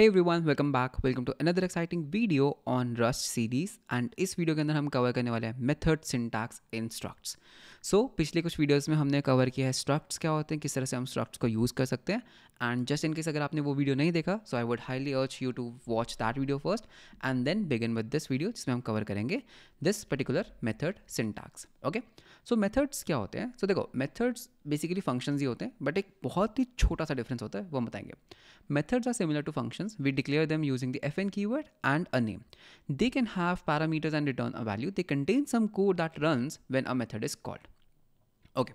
Every everyone welcome back welcome to another exciting video on Rust series and इस video के अंदर हम cover करने वाले हैं मेथड सिंटैक्स इन स्ट्रक्ट्स सो पिछले कुछ वीडियोस में हमने कवर किया है स्ट्रक्ट्स क्या होते हैं किस तरह से हम स्ट्रक्ट्स को यूज़ कर सकते हैं एंड जस्ट इन केस अगर आपने वो वीडियो नहीं देखा so I would highly urge you to watch that video first and then begin with this video जिसमें हम कवर करेंगे this particular method syntax okay so so, methods क्या होते हैं सो so, देखो मेथड्स बेसिकली फंक्शंस ही होते हैं बट एक बहुत ही छोटा सा डिफरेंस होता है वो हम बताएंगे methods are similar to functions we declare them using the F N keyword and a name they can have parameters and return a value they contain some code that runs when a method is called okay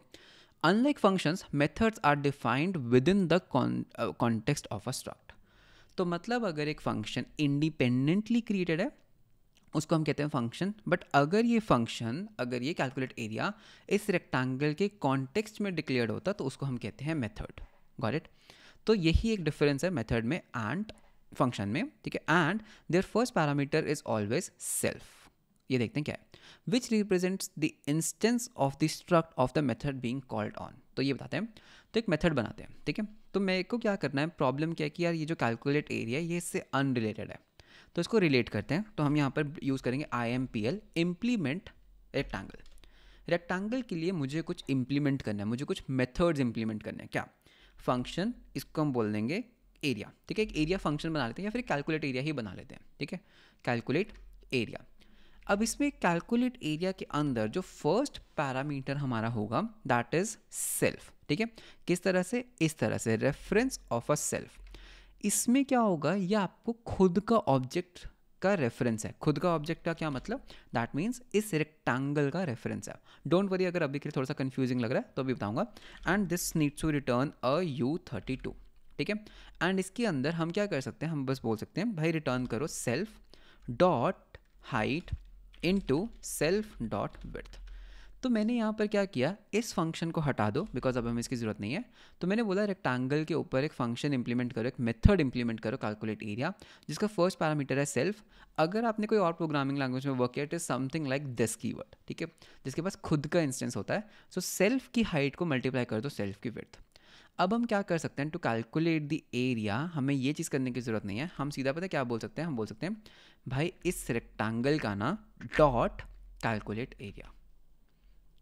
unlike functions methods are defined within the context of a struct तो मतलब अगर एक function independently created है उसको हम कहते हैं function but अगर ये फंक्शन अगर ये कैलकुलेट एरिया इस रेक्टेंगल के कॉन्टेक्स्ट में डिक्लेयर होता तो उसको हम कहते हैं मेथड गॉट इट तो यही एक डिफरेंस है मेथड में एंड फंक्शन में ठीक है and their first parameter is always self ये देखते हैं क्या है which represents the instance of the struct of the method being called on तो ये बताते हैं तो एक मेथड बनाते हैं ठीक है तो मेरे को क्या करना है प्रॉब्लम क्या है कि यार ये जो कैलकुलेट एरिया है ये इससे अनरिलेटेड है तो इसको रिलेट करते हैं तो हम यहाँ पर यूज़ करेंगे I M P L implement rectangle rectangle के लिए मुझे कुछ इम्प्लीमेंट करना है मुझे कुछ मेथड्स इम्प्लीमेंट करना है क्या फंक्शन इसको हम बोल देंगे एरिया ठीक है एक एरिया फंक्शन बना लेते हैं या फिर कैलकुलेट एरिया ही बना लेते हैं ठीक है कैलकुलेट एरिया अब इसमें कैलकुलेट एरिया के अंदर जो फर्स्ट पैरामीटर हमारा होगा दैट इज सेल्फ ठीक है किस तरह से इस तरह से रेफरेंस ऑफ अ सेल्फ इसमें क्या होगा ये आपको खुद का ऑब्जेक्ट का रेफरेंस है खुद का ऑब्जेक्ट का क्या मतलब दैट मीन्स इस रेक्टेंगल का रेफरेंस है डोंट वरी अगर अभी के लिए थोड़ा सा कन्फ्यूजिंग लग रहा है तो अभी बताऊंगा and this needs to return a U thirty two ठीक है एंड इसके अंदर हम क्या कर सकते हैं हम बस बोल सकते हैं भाई रिटर्न करो self dot height into self dot width तो मैंने यहाँ पर क्या किया इस फंक्शन को हटा दो बिकॉज अब हमें इसकी ज़रूरत नहीं है तो मैंने बोला रेक्टेंगल के ऊपर एक फंक्शन इंप्लीमेंट करो एक मेथड इंप्लीमेंट करो कैलकुलेट एरिया जिसका फर्स्ट पैरामीटर है सेल्फ अगर आपने कोई और प्रोग्रामिंग लैंग्वेज में वर्क किया it is something like this की ठीक है जिसके पास खुद का इंस्टेंस होता है सो so, सेल्फ की हाइट को मल्टीप्लाई कर दो सेल्फ की विर्थ अब हम क्या कर सकते हैं टू कैलकुलेट द एरिया हमें ये चीज़ करने की ज़रूरत नहीं है हम सीधा पता क्या बोल सकते हैं हम बोल सकते हैं भाई इस रेक्टेंगल का ना डॉट कैलकुलेट एरिया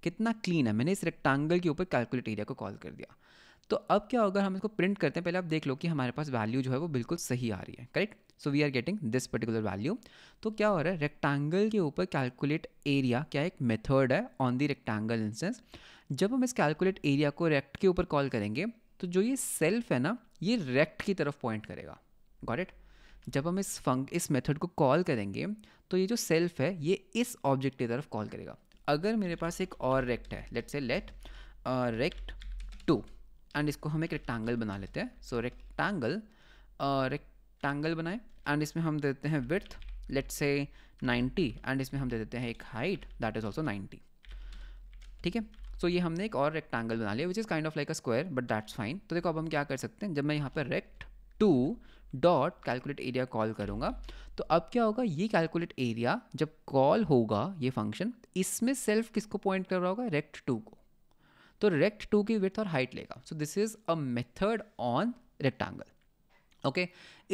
कितना क्लीन है मैंने इस रेक्टेंगल के ऊपर कैलकुलेट एरिया को कॉल कर दिया तो अब क्या होगा हम इसको प्रिंट करते हैं पहले आप देख लो कि हमारे पास वैल्यू जो है वो बिल्कुल सही आ रही है correct so we are getting this particular value तो क्या हो रहा है रेक्टेंगल के ऊपर कैलकुलेट एरिया क्या एक मेथड है ऑन दी रेक्टेंगल इंस्टेंस जब हम इस कैलकुलेट एरिया को रेक्ट के ऊपर कॉल करेंगे तो जो ये सेल्फ है ना ये रेक्ट की तरफ पॉइंट करेगा गॉट इट जब हम इस फंक इस मेथड को कॉल करेंगे तो ये जो सेल्फ है ये इस ऑब्जेक्ट की तरफ कॉल करेगा अगर मेरे पास एक और रेक्ट है लेट से लेट रेक्ट टू एंड इसको हम एक रेक्टेंगल बना लेते हैं सो रेक्टेंगल रेक्टेंगल बनाए एंड इसमें हम दे देते हैं विर्थ लेट से 90 एंड इसमें हम दे देते हैं एक हाइट दैट इज़ ऑल्सो 90 ठीक है सो ये हमने एक और रेक्टेंगल बना लिया which is kind of like a square but that's fine तो देखो अब हम क्या कर सकते हैं जब मैं यहाँ पर rect two dot calculate area call करूँगा तो अब क्या होगा ये कैलकुलेट एरिया जब कॉल होगा ये फंक्शन इसमें सेल्फ किसको पॉइंट कर रहा होगा रेक्ट टू को तो रेक्ट टू की विथ और हाइट लेगा so this is a method on rectangle okay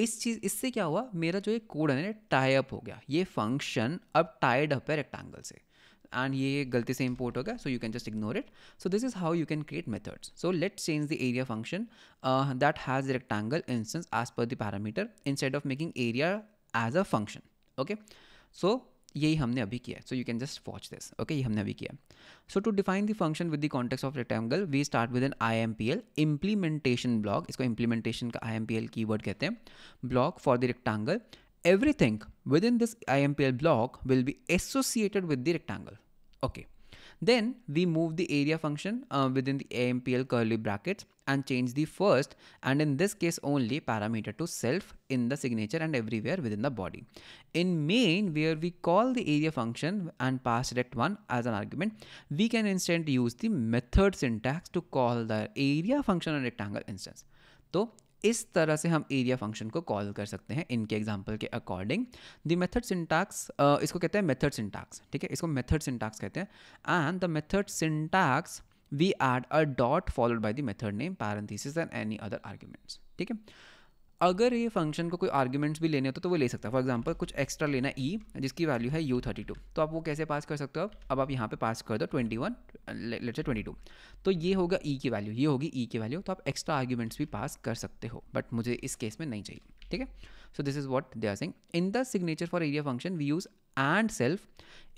इस चीज़ इससे क्या हुआ मेरा जो ये कोड है टाई अप हो गया ये फंक्शन अब टाइड अप है रेक्टेंगल से and ye galti se import hoga so you can just ignore it so this is how you can create methods so let's change the area function uh, that has rectangle instance as per the parameter instead of making area as a function okay so यही हमने अभी किया so you can just watch this okay ये हमने अभी किया so to define the function with the context of rectangle we start with an I M P L implementation block इसको implementation का I M P L keyword कहते हैं block for the rectangle everything within this I M P L block will be associated with the rectangle Okay. Then we move the area function uh, within the AMPL curly brackets and change the first and in this case only parameter to self in the signature and everywhere within the body. In main where we call the area function and pass rect1 as an argument, we can instead use the method syntax to call the area function on rectangle instance. So इस तरह से हम area function को call कर सकते हैं इनके example के अकॉर्डिंग द मेथड सिंटैक्स इसको कहते हैं मेथड सिंटैक्स ठीक है इसको मेथड सिंटैक्स कहते हैं and the method syntax we add a dot followed by the method name parenthesis and any other arguments ठीक है अगर ये फंक्शन को कोई आर्ग्यूमेंट्स भी लेने होते तो वो ले सकता है फॉर एग्जाम्पल कुछ एक्स्ट्रा लेना ई e, जिसकी वैल्यू है यू थर्टी टू तो आप वो कैसे पास कर सकते हो अब आप यहाँ पे पास कर दो twenty one letter twenty two तो ये होगा ई e की वैल्यू ये होगी ई e की वैल्यू तो आप एक्स्ट्रा आर्ग्यूमेंट्स भी पास कर सकते हो बट मुझे इस केस में नहीं चाहिए ठीक है so this is what they are using in the signature for area function we use and self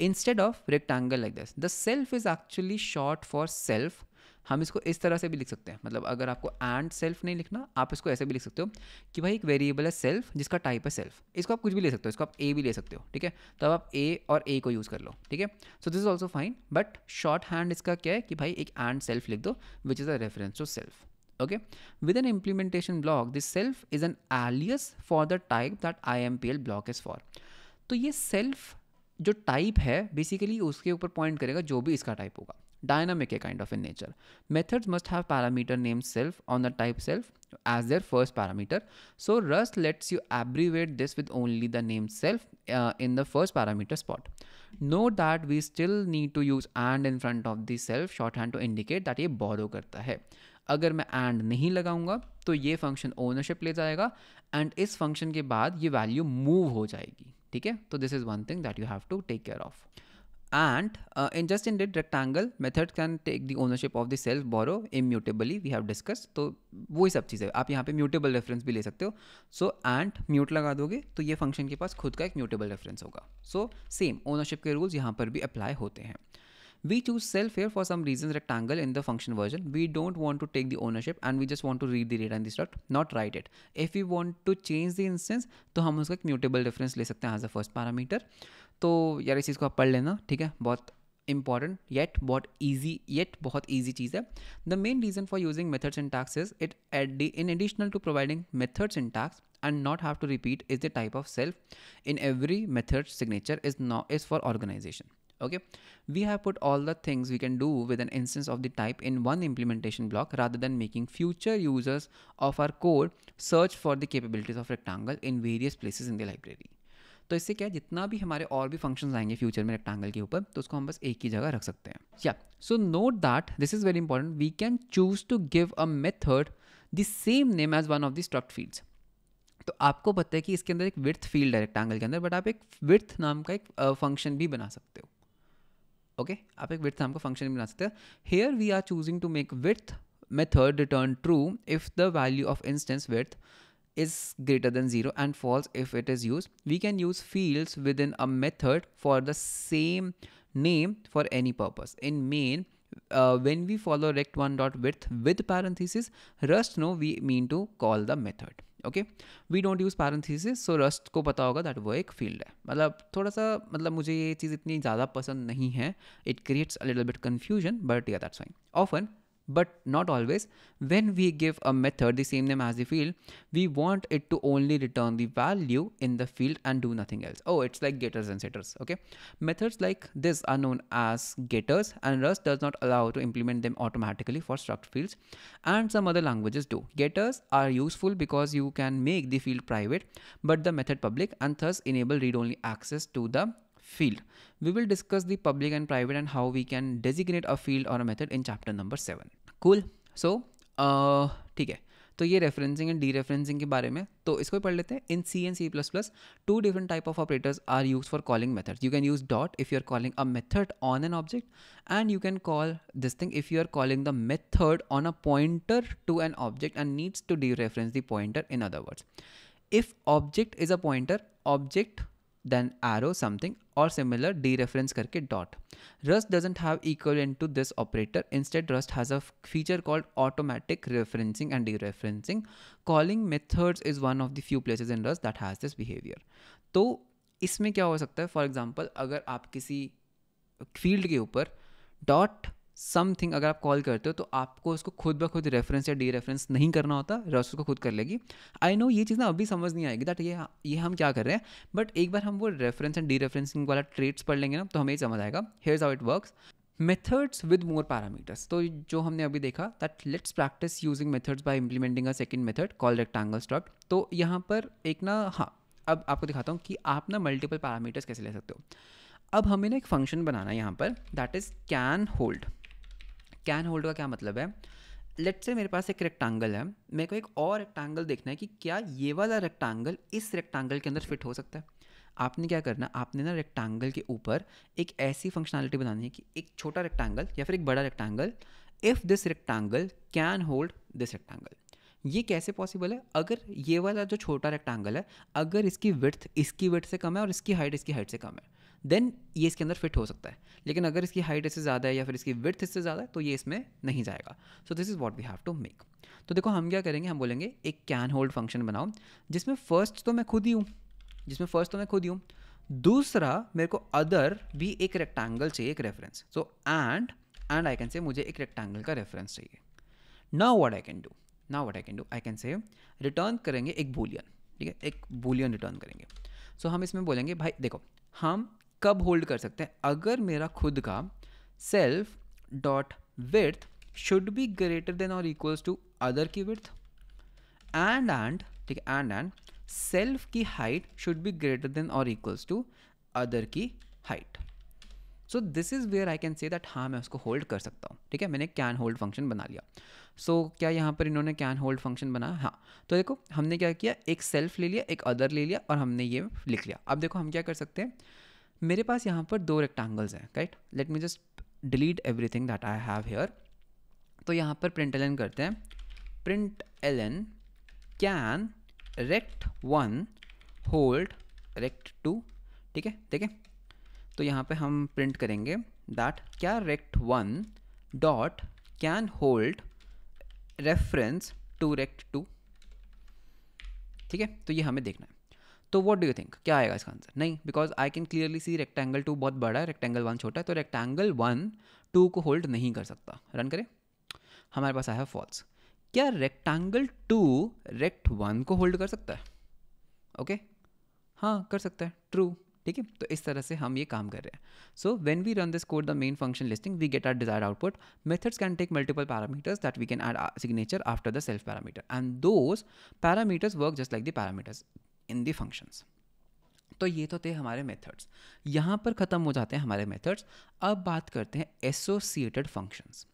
instead of rectangle like this the self is actually short for self हम इसको इस तरह से भी लिख सकते हैं मतलब अगर आपको एंड सेल्फ नहीं लिखना आप इसको ऐसे भी लिख सकते हो कि भाई एक वेरिएबल है सेल्फ जिसका टाइप है सेल्फ इसको आप कुछ भी ले सकते हो इसको आप ए भी ले सकते हो ठीक है तब तो आप ए और ए को यूज़ कर लो ठीक है so this is also fine but short hand इसका क्या है कि भाई एक एंड सेल्फ लिख दो which is a reference to self okay with implementation block this self is an alias for the type that I M P L block is for तो ये सेल्फ जो टाइप है बेसिकली उसके ऊपर point करेगा जो भी इसका टाइप होगा dynamic a kind of in nature. Methods must have parameter named self on the type self as their first parameter. So Rust lets you abbreviate this with only the name self uh, in the first parameter spot. Note that we still need to use and in front of the self shorthand to indicate that ये borrow करता है अगर मैं and नहीं लगाऊंगा तो ये function ownership ले जाएगा एंड इस फंक्शन के बाद ये वैल्यू मूव हो जाएगी ठीक है तो this is one thing that you have to take care of and uh, in just in the rectangle method can take the ownership of the self borrow immutably we have discussed तो वही सब चीज़ें आप यहाँ पे mutable reference भी ले सकते हो so and mute लगा दोगे तो ये function के पास खुद का एक mutable reference होगा so same ownership के rules यहाँ पर भी apply होते हैं we choose self here for some reasons rectangle in the function version we don't want to take the ownership and we just want to read the data in the struct not write it if we want to change the instance तो हम उसका एक mutable reference ले सकते हैं as a first parameter तो यार इस चीज़ को आप पढ़ लेना ठीक है बहुत इंपॉर्टेंट येट बहुत ईजी येट बहुत ईजी चीज़ है the main reason for using methods and task is it in additional to providing methods and task and not have to repeat is the type of self in every method signature is now is for organization okay we have put all the things we can do with an instance of the type in one implementation block rather than making future users of our code search for the capabilities of rectangle in various places in the library तो इससे क्या जितना भी हमारे और भी functions आएंगे future में रेक्टेंगल के ऊपर तो उसको हम बस एक ही जगह रख सकते हैं या so note that this is very important we can choose to give a method the same name as one of the struct fields तो आपको पता है कि इसके अंदर एक विर्थ फील्ड है रेक्टेंगल के अंदर बट आप एक विर्थ नाम का एक फंक्शन भी बना सकते हो ओके okay? आप एक विर्थ नाम का फंक्शन भी बना सकते हो here we are choosing to make width method return true if the value of instance width is greater than 0 and false if it is used. We can use fields within a method for the same name for any purpose. In main, uh, when we follow rect1.width with parenthesis, Rust know we mean to call the method. Okay we don't use parenthesis so Rust को पता होगा that वो एक field है मतलब थोड़ा सा मतलब मुझे ये चीज़ इतनी ज़्यादा पसंद नहीं है it creates a little bit confusion but yeah that's fine often but not always. When we give a method the same name as the field, we want it to only return the value in the field and do nothing else. Oh, it's like getters and setters, okay? Methods like this are known as getters and Rust does not allow to implement them automatically for struct fields and some other languages do. Getters are useful because you can make the field private but the method public and thus enable read-only access to the field. We will discuss the public and private and how we can designate a field or a method in chapter number 7. Cool so uh, ठीक है तो ये referencing and D referencing के बारे में तो इसको पढ़ लेते हैं in C and C plus plus two different type of operators are use for calling method you can use dot if you are calling a method on an object and you can call this thing if you are calling the method on a pointer to an object and needs to dereference the pointer in other words if object is a pointer object then arrow something or similar dereference karke dot. Rust doesn't have equivalent to this operator. Instead, Rust has a feature called automatic referencing and dereferencing. Calling methods is one of the few places in Rust that has this behavior. to isme kya ho sakta hai for example agar aap kisi field ke upar dot something अगर आप call करते हो तो आपको उसको खुद ब खुद रेफरेंस या डी रेफरेंस नहीं करना होता रस उसको खुद कर लेगी आई नो ये चीज़ ना अभी समझ नहीं आएगी दैट ये ये हम क्या कर रहे हैं बट एक बार हम वो रेफरेंस एंड डी रेफरेंसिंग वाला ट्रेड्स पढ़ लेंगे ना तो हमें समझ आएगा here's how it work methods with more parameters तो जो हमने अभी देखा that let's practice using methods by implementing a second method call rectangle struct तो यहाँ पर एक ना हाँ अब आपको दिखाता हूँ कि आप ना मल्टीपल पैरामीटर्स कैसे ले सकते हो अब हमें ना एक फंक्शन बनाना है यहाँ पर that is can hold can hold का क्या मतलब है लेट से मेरे पास एक रेक्टेंगल है मेरे को एक और रेक्टेंगल देखना है कि क्या ये वाला रेक्टेंगल इस रेक्टेंगल के अंदर फिट हो सकता है आपने क्या करना आपने ना रेक्टेंगल के ऊपर एक ऐसी फंक्शनैलिटी बनानी है कि एक छोटा रेक्टेंगल या फिर एक बड़ा rectangle if this rectangle can hold this rectangle ये कैसे पॉसिबल है अगर ये वाला जो छोटा रेक्टेंगल है अगर इसकी विर्थ इसकी विर्थ से कम है और इसकी हाइट इसकी हाइट से कम है देन ये इसके अंदर फिट हो सकता है लेकिन अगर इसकी हाइट इससे ज़्यादा है या फिर इसकी विर्थ इससे ज़्यादा है तो ये इसमें नहीं जाएगा so this is what we have to make तो देखो हम क्या करेंगे हम बोलेंगे एक कैन होल्ड फंक्शन बनाओ जिसमें फर्स्ट तो मैं खुद ही हूँ जिसमें फर्स्ट तो मैं खुद ही हूँ दूसरा मेरे को अदर भी एक रेक्टेंगल चाहिए एक reference so and and I can say मुझे एक रेक्टेंगल का रेफरेंस चाहिए now what I can do now what I can do I can say return करेंगे एक बुलियन ठीक है एक बुलियन रिटर्न करेंगे सो so, हम इसमें बोलेंगे भाई देखो हम कब होल्ड कर सकते हैं अगर मेरा खुद का self dot width should be greater than और इक्वल्स टू अदर की विथ एंड एंड ठीक है एंड एंड सेल्फ की height should be greater than और इक्वल्स टू अदर की height so this is where I can say that हाँ मैं उसको होल्ड कर सकता हूँ ठीक है मैंने कैन होल्ड फंक्शन बना लिया सो so, क्या यहाँ पर इन्होंने कैन होल्ड फंक्शन बनाया हाँ तो देखो हमने क्या किया एक सेल्फ ले लिया एक अदर ले लिया और हमने ये लिख लिया अब देखो हम क्या कर सकते हैं मेरे पास यहाँ पर दो रेक्टेंगल्स हैं right let me just delete everything that I have here तो यहाँ पर प्रिंट एल करते हैं print l n can rect one hold rect two ठीक है ठीक है तो यहाँ पे हम प्रिंट करेंगे दैट क्या rect one dot can hold reference to rect two ठीक है तो ये हमें देखना है तो वॉट डू यू थिंक क्या आएगा इसका आंसर नहीं because I can clearly see rectangle two बहुत बड़ा है रेक्टेंगल वन छोटा है तो रेक्टेंगल वन टू को होल्ड नहीं कर सकता रन करें हमारे पास आया फॉल्स क्या रेक्टेंगल टू रेक्ट वन को होल्ड कर सकता है ओके okay? हाँ कर सकता है ट्रू ठीक है तो इस तरह से हम ये काम कर रहे हैं so when we run this code the main function listing we get our desire output methods can take multiple parameters that we can add signature after the self parameter and those parameters work just like the parameters in the functions तो ये तो थे हमारे methods यहाँ पर ख़त्म हो जाते हैं हमारे मेथड्स अब बात करते हैं associated functions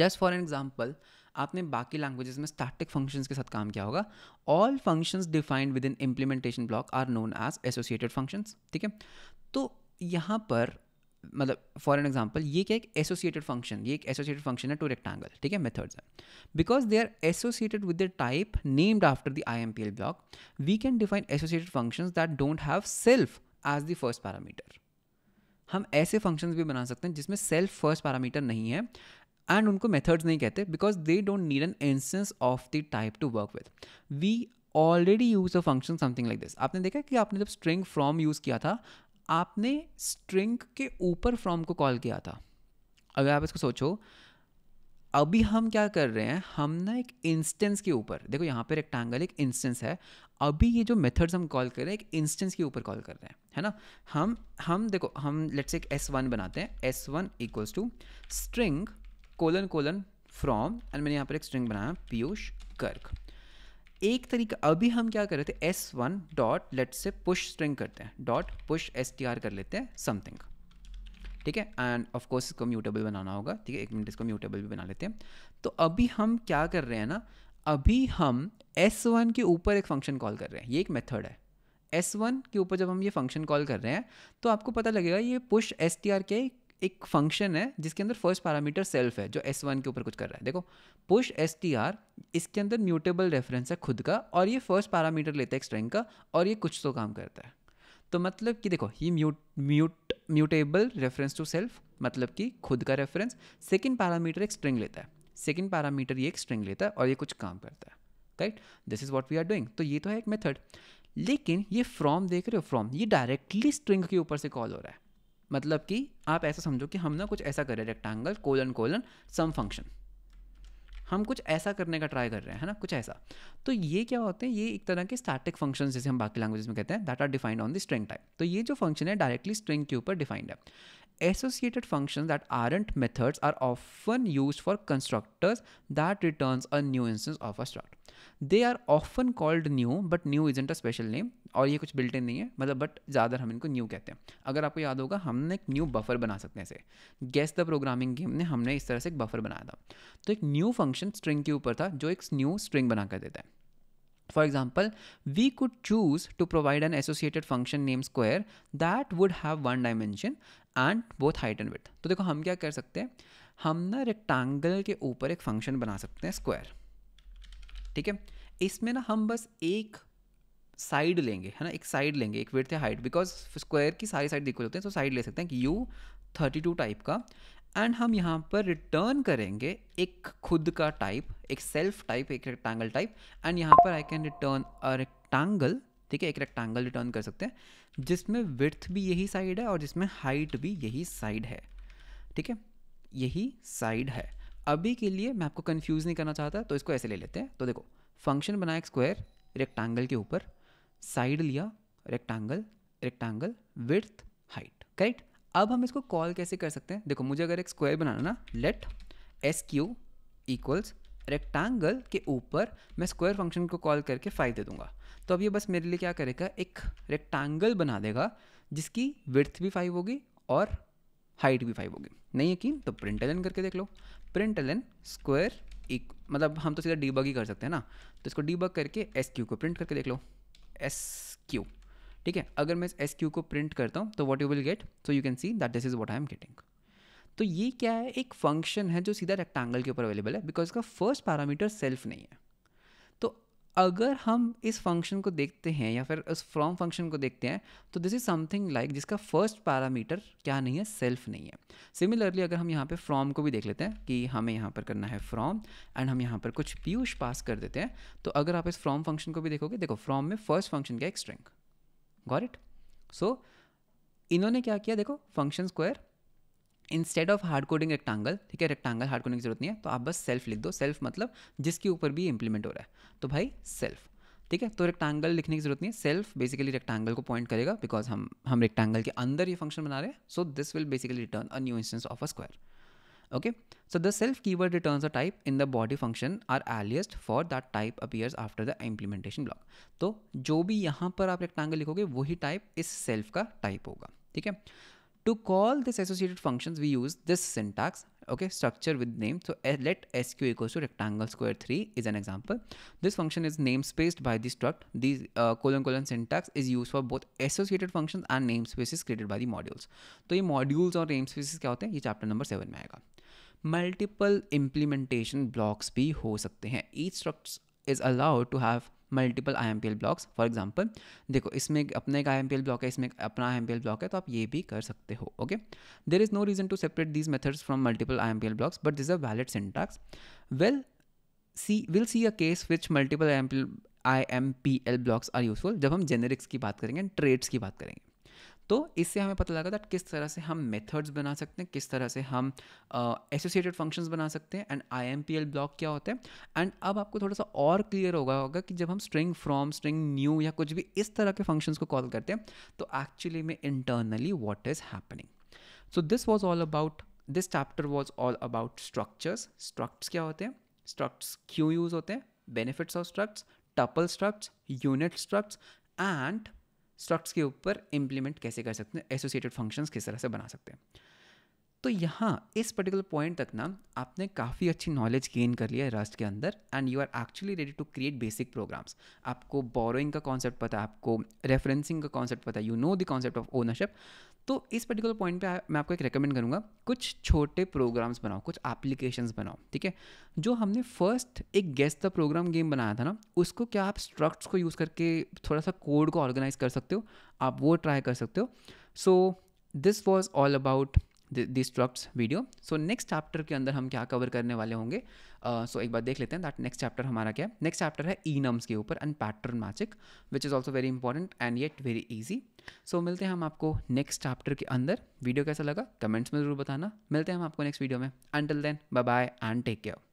just for an example आपने बाकी लैंग्वेजेस में स्टैटिक फंक्शंस के साथ काम किया होगा all functions defined within implementation block are known as associated functions ठीक है तो यहाँ पर मतलब फॉर एन एग्जाम्पल ये क्या एक एसोसिएटेड फंक्शन ये एक एसोसिएटेड फंक्शन है टू रेक्टेंगल ठीक है मेथड्स है because they are associated with the type named after the I M P L block we can define associated function that don't have self as the first parameter हम ऐसे functions भी बना सकते हैं जिसमें सेल्फ फर्स्ट पैरामीटर नहीं है and उनको मेथड्स नहीं कहते because they don't need an instance of the type to work with we already use a function something like this आपने देखा कि आपने जब स्ट्रिंग फ्रॉम यूज़ किया था आपने स्ट्रिंग के ऊपर फ्रॉम को कॉल किया था अगर आप इसको सोचो अभी हम क्या कर रहे हैं हम ना एक इंस्टेंस के ऊपर देखो यहाँ पर रेक्टेंगल एक इंस्टेंस है अभी ये जो मेथड्स हम कॉल कर रहे हैं एक इंस्टेंस के ऊपर कॉल कर रहे हैं है ना हम हम देखो हम लेट्स एक एस वन बनाते हैं S one equals to string colon colon from and मैंने यहाँ पर एक स्ट्रिंग बनाया पीयूष गर्ग एक तरीका अभी हम क्या कर रहे थे S one dot let say push string करते हैं dot push S T R कर लेते हैं समथिंग ठीक है एंड ऑफ कोर्स इसको म्यूटेबल बनाना होगा ठीक है एक मिनट इसको म्यूटेबल भी बना लेते हैं तो अभी हम क्या कर रहे हैं ना अभी हम एस वन के ऊपर एक फंक्शन कॉल कर रहे हैं ये एक मेथड है एस वन के ऊपर जब हम ये फंक्शन कॉल कर रहे हैं तो आपको पता लगेगा ये पुश एस टी आर के एक फंक्शन है जिसके अंदर फर्स्ट पैरामीटर सेल्फ है जो एस वन के ऊपर कुछ कर रहा है देखो पुश एस टी आर इसके अंदर म्यूटेबल रेफरेंस है खुद का और ये फर्स्ट पैरामीटर लेता है स्ट्रेंग का और ये कुछ तो काम करता है तो मतलब कि देखो ही mute mute mutable reference to self मतलब कि खुद का रेफरेंस सेकेंड पैरामीटर एक स्ट्रिंग लेता है सेकेंड पैरामीटर ये एक स्ट्रिंग लेता है और ये कुछ काम करता है right this is what we are doing तो ये तो है एक मेथड लेकिन ये फ्रॉम देख रहे हो फ्रॉम ये डायरेक्टली स्ट्रिंग के ऊपर से कॉल हो रहा है मतलब कि आप ऐसा समझो कि हम ना कुछ ऐसा कर रहे हैं rectangle colon colon some function हम कुछ ऐसा करने का ट्राई कर रहे हैं है ना कुछ ऐसा तो ये क्या होते हैं ये एक तरह के स्टैटिक फंक्शन जैसे हम बाकी लैंग्वेज में कहते हैं that are defined on the string type तो ये जो फंक्शन है डायरेक्टली स्ट्रिंग के ऊपर डिफाइंड है associated functions that aren't methods are often used for constructors that returns a new instance of a struct they are often called new but new isn't a special name और ये कुछ built in नहीं है मतलब but ज़्यादा हम इनको new कहते हैं अगर आपको याद होगा हमने एक न्यू बफर बना सकते हैं इसे गेस द प्रोग्रामिंग गेम ने हमने इस तरह से एक बफर बनाया था तो एक न्यू फंक्शन स्ट्रिंग के ऊपर था जो एक न्यू स्ट्रिंग बना कर देता है For example, we could choose to provide an associated function name square that would have one dimension and both height and width. तो देखो हम क्या कर सकते हैं हम ना रेक्टेंगल के ऊपर एक फंक्शन बना सकते हैं स्क्वायर ठीक है इसमें ना हम बस एक साइड लेंगे है ना एक साइड लेंगे एक विथ है हाइट बिकॉज स्क्वायर की सारी साइड दिखो होते हैं तो साइड ले सकते हैं कि यू थर्टी टू टाइप का एंड हम यहाँ पर रिटर्न करेंगे एक खुद का टाइप एक सेल्फ टाइप एक रेक्टेंगल टाइप एंड यहाँ पर I can return a rectangle ठीक है एक रेक्टेंगल रिटर्न कर सकते हैं जिसमें विर्थ भी यही साइड है और जिसमें हाइट भी यही साइड है ठीक है यही साइड है अभी के लिए मैं आपको कन्फ्यूज़ नहीं करना चाहता तो इसको ऐसे ले लेते हैं तो देखो फंक्शन बनाया स्क्वायर रेक्टेंगल के ऊपर साइड लिया rectangle rectangle width height correct अब हम इसको कॉल कैसे कर सकते हैं देखो मुझे अगर एक स्क्वायर बनाना ना let S Q equals rectangle के ऊपर मैं स्क्वायर फंक्शन को कॉल करके फाइव दे दूंगा तो अब ये बस मेरे लिए क्या करेगा एक रेक्टेंगल बना देगा जिसकी विर्थ भी फाइव होगी और हाइट भी फाइव होगी नहीं यकीन तो प्रिंट एलन करके देख लो प्रिंट एलन स्क्वायर एक मतलब हम तो सीधा डीबग ही कर सकते हैं ना तो इसको डीबग करके एस क्यू को प्रिंट करके देख लो एस क्यू ठीक है अगर मैं एस क्यू को प्रिंट करता हूँ तो what you will get so you can see that this is what I am getting तो ये क्या है एक फंक्शन है जो सीधा रेक्टेंगल के ऊपर अवेलेबल है बिकॉज का फर्स्ट पैरामीटर सेल्फ नहीं है तो अगर हम इस फंक्शन को देखते हैं या फिर उस फ्रॉम फंक्शन को देखते हैं तो दिस इज समथिंग लाइक जिसका फर्स्ट पैरामीटर क्या नहीं है सेल्फ नहीं है सिमिलरली अगर हम यहाँ पे फ्रॉम को भी देख लेते हैं कि हमें यहाँ पर करना है फ्रॉम एंड हम यहाँ पर कुछ पीयूष पास कर देते हैं तो अगर आप इस फ्रॉम फंक्शन को भी देखोगे देखो फ्रॉम में फर्स्ट फंक्शन क्या एक स्ट्रिंग गॉट इट सो इन्होंने क्या किया देखो function square instead of hard coding rectangle ठीक है रेक्टांगल हार्ड कोडिंग की जरूरत नहीं है तो आप बस सेल्फ लिख दो सेल्फ मतलब जिसके ऊपर भी इंप्लीमेंट हो रहा है तो भाई सेल्फ ठीक है तो रेक्टांगल लिखने की जरूरत नहीं है सेल्फ बेसिकली रेक्टांगल को पॉइंट करेगा बिकॉज हम हम रेक्टांगल के अंदर ये फंक्शन बना रहे हैं so this will basically return a new instance of a square Okay, so the self keyword returns a type in the body function are aliased for that type appears after the implementation block. तो जो भी यहाँ पर आप rectangle लिखोगे वही type इस self का type होगा ठीक है to call this associated functions we use this syntax okay structure with name so let sq equals to rectangle square 3 is an example this function is namespaced by the struct these uh, colon colon syntax is used for both associated functions and namespaces created by the modules तो ye modules aur namespaces kya hote hain ye chapter number 7 mein aayega multiple implementation blocks भी हो सकते हैं each struct is allowed to have multiple I M P L blocks for example देखो इसमें अपने एक I M P L block है इसमें अपना I M P L block है तो आप ये भी कर सकते हो okay there is no reason to separate these methods from multiple I M P L blocks but this a valid syntax well see will see a case which multiple I M P I M P L blocks are useful जब हम generics की बात करेंगे trades की बात करेंगे तो इससे हमें पता लगा दैट किस तरह से हम मेथड्स बना सकते हैं किस तरह से हम एसोसिएटेड uh, फंक्शंस बना सकते हैं एंड आई ब्लॉक क्या होते हैं एंड अब आपको थोड़ा सा और क्लियर होगा होगा कि जब हम स्ट्रिंग फ्रॉम स्ट्रिंग न्यू या कुछ भी इस तरह के फंक्शंस को कॉल करते हैं तो एक्चुअली में internally what is happening so this was all about this chapter was all about structures structs क्या होते हैं स्ट्रक्ट्स क्यों यूज़ होते हैं benefits of structs tuple structs unit structs and structs के ऊपर इम्प्लीमेंट कैसे कर सकते हैं एसोसिएटेड फंक्शंस किस तरह से बना सकते हैं तो यहाँ इस पर्टिकुलर पॉइंट तक ना आपने काफ़ी अच्छी नॉलेज गेन कर लिया है रस्ट के अंदर and you are actually ready to create basic programs आपको बोरोइंग का कॉन्सेप्ट पता है आपको रेफरेंसिंग का कॉन्सेप्ट पता है you know the concept of ownership तो इस पर्टिकुलर पॉइंट पे मैं आपको एक रिकमेंड करूँगा कुछ छोटे प्रोग्राम्स बनाओ कुछ एप्लीकेशंस बनाओ ठीक है जो हमने फर्स्ट एक गेस्ट द प्रोग्राम गेम बनाया था ना उसको क्या आप स्ट्रक्ट्स को यूज़ करके थोड़ा सा कोड को ऑर्गेनाइज कर सकते हो आप वो ट्राई कर सकते हो so this was all about this tract video so next chapter के अंदर हम क्या कवर करने वाले होंगे सो uh, so एक बार देख लेते हैं दैट नेक्स्ट चैप्टर हमारा क्या है नेक्स्ट चैप्टर है ई नम्स के ऊपर and pattern matching which is also very important and yet very easy so मिलते हैं हम आपको नेक्स्ट चैप्टर के अंदर वीडियो कैसा लगा कमेंट्स में ज़रूर बताना मिलते हैं हम आपको नेक्स्ट वीडियो में until then bye bye and take care